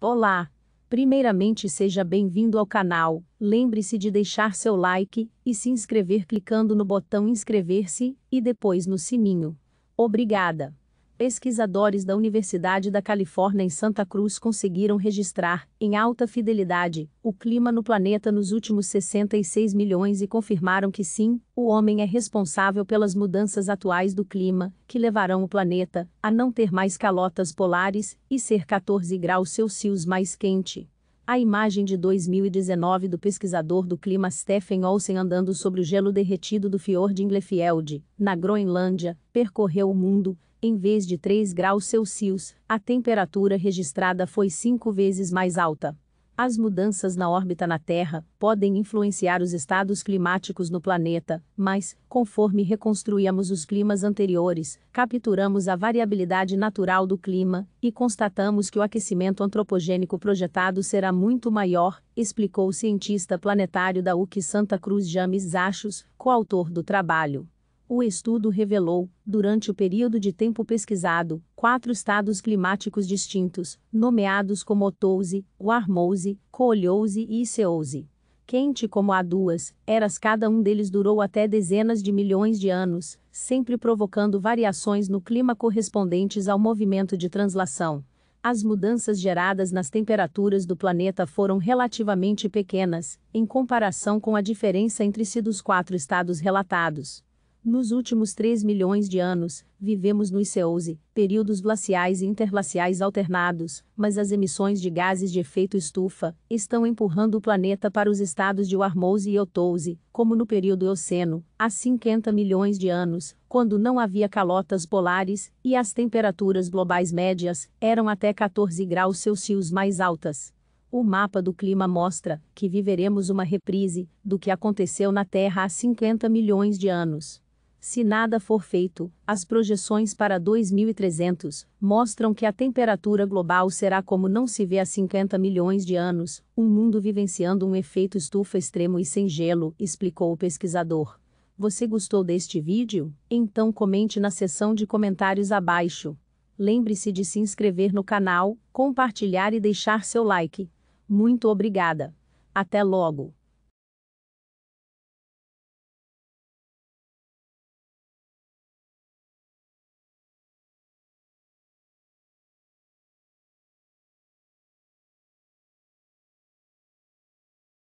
Olá! Primeiramente seja bem-vindo ao canal, lembre-se de deixar seu like e se inscrever clicando no botão inscrever-se e depois no sininho. Obrigada! pesquisadores da Universidade da Califórnia em Santa Cruz conseguiram registrar, em alta fidelidade, o clima no planeta nos últimos 66 milhões e confirmaram que sim, o homem é responsável pelas mudanças atuais do clima, que levarão o planeta a não ter mais calotas polares e ser 14 graus Celsius mais quente a imagem de 2019 do pesquisador do clima Stephen Olsen andando sobre o gelo derretido do fiord Inglefield, na Groenlândia, percorreu o mundo, em vez de 3 graus Celsius, a temperatura registrada foi cinco vezes mais alta. As mudanças na órbita na Terra podem influenciar os estados climáticos no planeta, mas, conforme reconstruímos os climas anteriores, capturamos a variabilidade natural do clima e constatamos que o aquecimento antropogênico projetado será muito maior, explicou o cientista planetário da UC Santa Cruz James Achos, coautor do trabalho. O estudo revelou, durante o período de tempo pesquisado, quatro estados climáticos distintos, nomeados como otose, Warmouse, Coolhouse e iceose. Quente como há duas eras, cada um deles durou até dezenas de milhões de anos, sempre provocando variações no clima correspondentes ao movimento de translação. As mudanças geradas nas temperaturas do planeta foram relativamente pequenas, em comparação com a diferença entre si dos quatro estados relatados nos últimos 3 milhões de anos, vivemos nos CEOSE, períodos glaciais e interglaciais alternados, mas as emissões de gases de efeito estufa estão empurrando o planeta para os estados de Warmose e Eutose, como no período Eoceno, há 50 milhões de anos, quando não havia calotas polares e as temperaturas globais médias eram até 14 graus Celsius mais altas. O mapa do clima mostra que viveremos uma reprise do que aconteceu na Terra há 50 milhões de anos. Se nada for feito, as projeções para 2300 mostram que a temperatura global será como não se vê há 50 milhões de anos, um mundo vivenciando um efeito estufa extremo e sem gelo, explicou o pesquisador. Você gostou deste vídeo? Então comente na seção de comentários abaixo. Lembre-se de se inscrever no canal, compartilhar e deixar seu like. Muito obrigada. Até logo!